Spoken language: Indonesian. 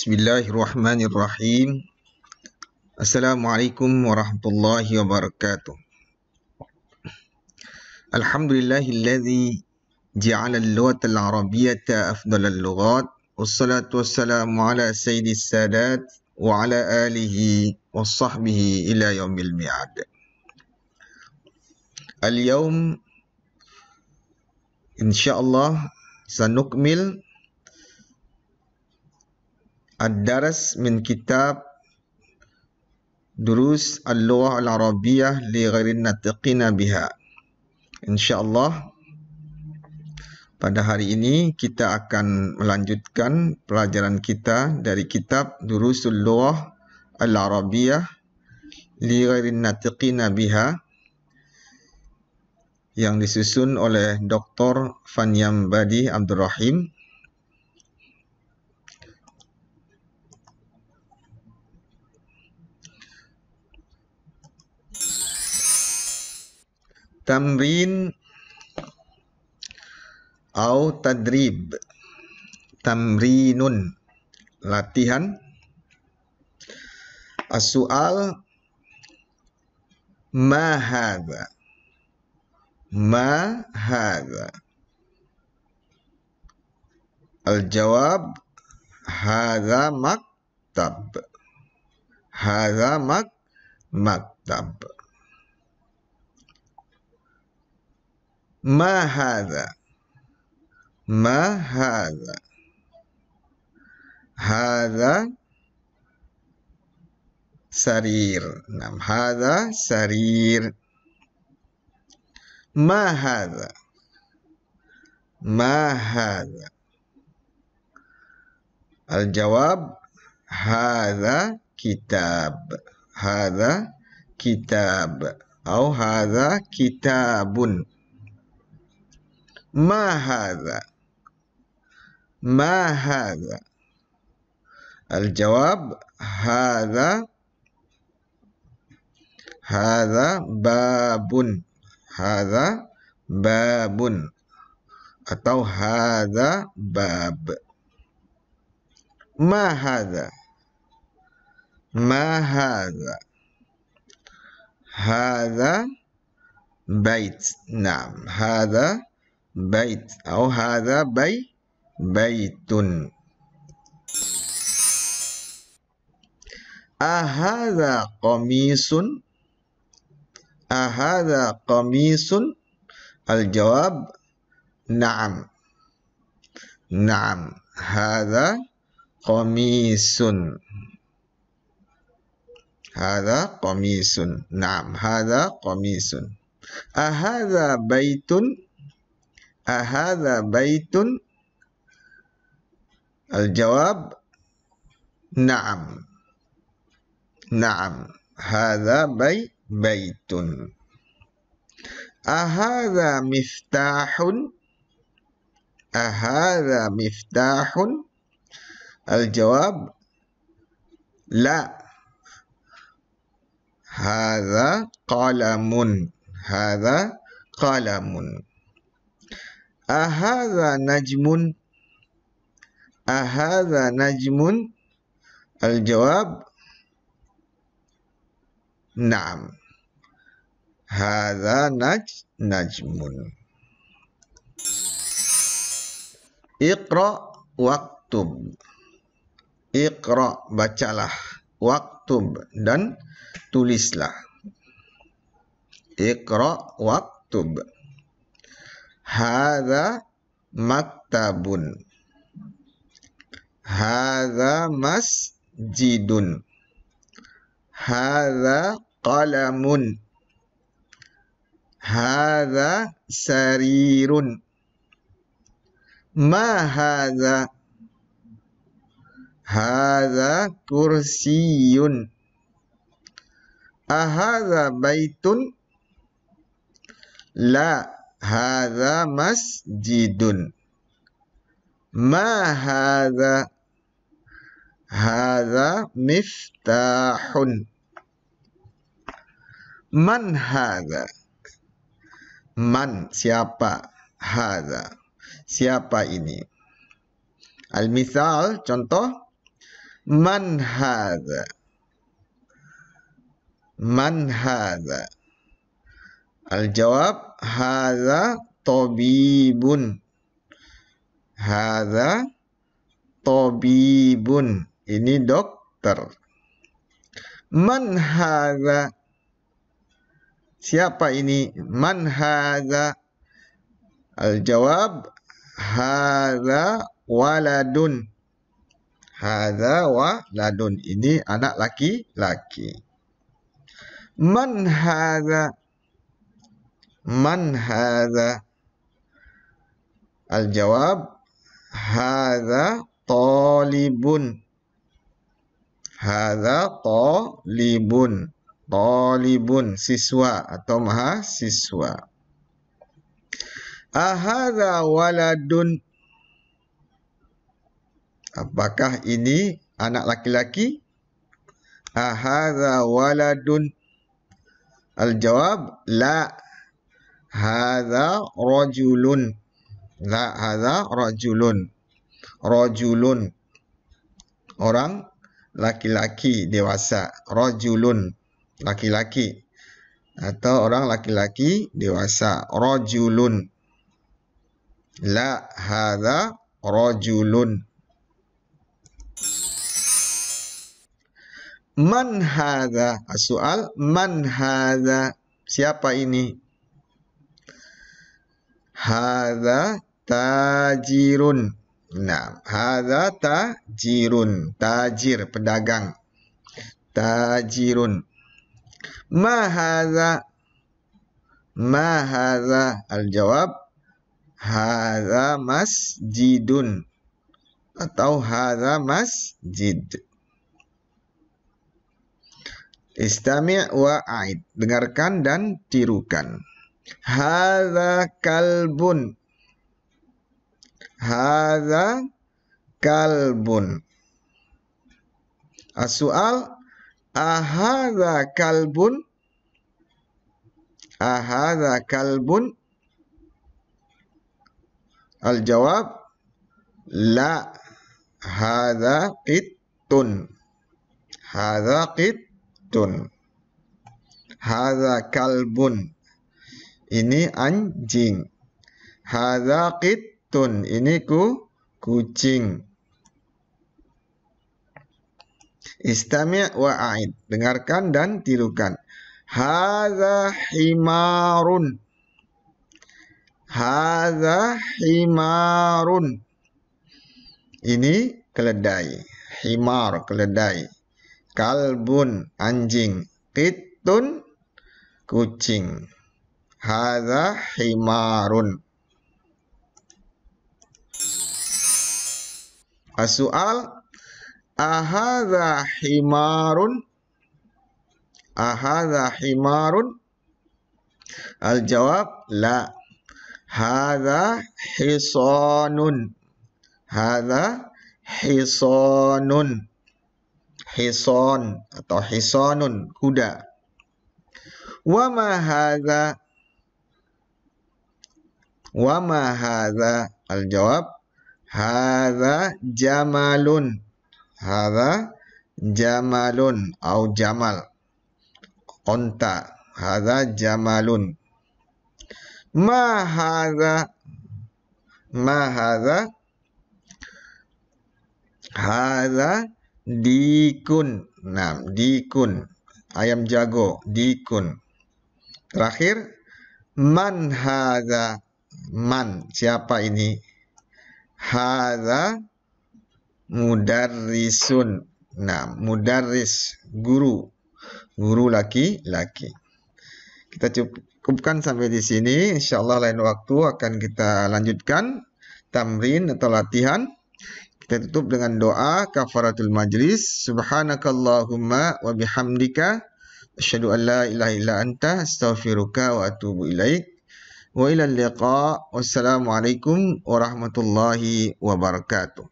بسم الله الرحمن الرحيم السلام عليكم ورحمة الله وبركاته الحمد لله الذي جعل اللغة العربية أفضل اللغات والصلاة والسلام على سيد السادات وعلى آله وصحبه إلى يوم الميعاد اليوم إن شاء الله سنكمل Ad-Daras min kitab Durus Al-Lughah al arabiyah li ghairin natiqina biha. Insya Allah pada hari ini kita akan melanjutkan pelajaran kita dari kitab Durusul Lughah al arabiyah li ghairin natiqina biha yang disusun oleh Dr. Fanyam Badi Abdul Rahim tamrin au tadrib tamrinun latihan asual mahaga ma hadha ma al-jawab hadha maktab hadha mak maktab Ma hadha. Ma hadha. Nam hadha. Sarir. Ma hadha. Al-jawab. Haza kitab. Haza kitab. Atau Haza kitabun. ما هذا ما هذا الجواب هذا هذا باب هذا باب أو هذا باب ما هذا ما هذا هذا بيت نعم هذا بيت أو هذا بي بيت أهذا قميص أهذا قميص الجواب نعم نعم هذا قميص هذا قميص نعم هذا قميص أهذا بيت أهذا بيت الجواب نعم نعم هذا بي بيت أهذا مفتاح أهذا مفتاح الجواب لا هذا قلم هذا قلم ahadha najmun ahadha najmun al jawab na'am hadha naj najmun Iqra waktub Iqra bacalah waktub dan tulislah Iqra waktub هذا مكتب هذا مسجد هذا قلم هذا سرير ما هذا هذا كرسي أهذا بيت لا Hadza masjidun. Ma hadza Hadza miftahun. Man hadza? Man siapa? Hadza. Siapa ini? Al-misal contoh man hadza? Man hadza? Al-jawab Hadha tobibun. Hadha tobibun. Ini dokter. Man hadha. Siapa ini? Man hadha. Al-jawab waladun. Hadha waladun. Ini anak laki-laki. Man hadha. Man hadza? Al-jawab hadza talibun. Hadza talibun. Talibun siswa atau mahasiswa. Ahadza waladun. Apakah ini anak laki-laki? Ahadza waladun. Al-jawab la hadza rajulun la hadza rajulun rajulun orang laki-laki dewasa rajulun laki-laki atau orang laki-laki dewasa rajulun la hadza rajulun man hadza soal man hadza siapa ini Hadza tajirun. Nah, hadza tajirun. Tajir pedagang. Tajirun. Ma hadza Ma hadza? Al-jawab hadza masjidun atau hadza masjid. Istami' wa Dengarkan dan tirukan. Hada kalbun. hada kalbun. Asual, ahada kalbun? ahada kalbun? Aljawab, la hada qittun. hada qittun. hada kalbun. Ini anjing. Hadza qittun. Ini ku kucing. Istami' wa a'id. Dengarkan dan tirukan. Hadza himarun. Hadza himarun. Ini keledai. Himar keledai. Kalbun anjing. Qittun kucing. Hada himarun. Soal. Ahaza himarun? Ahaza himarun? Aljawab. la. Hadza hisanun. hisonun. hisanun. Hison atau hisonun kuda. Wa ma Wa ma hadha? Al-jawab hadha jamalun. Hadha jamalun au jamal. Unta. Hadha jamalun. Ma hadha? Ma hadha? Hadha dikun. Nah, dikun. Ayam jago, dikun. Terakhir, man hadha? man siapa ini hadza mudarrisun nah mudarris guru guru laki-laki kita cukupkan sampai di sini insyaallah lain waktu akan kita lanjutkan tamrin atau latihan kita tutup dengan doa kafaratul majlis subhanakallahumma wa bihamdika asyhadu an la ilaha illa anta astaghfiruka wa atubu ilaik Wa ilal liqa. Wassalamualaikum warahmatullahi wabarakatuh.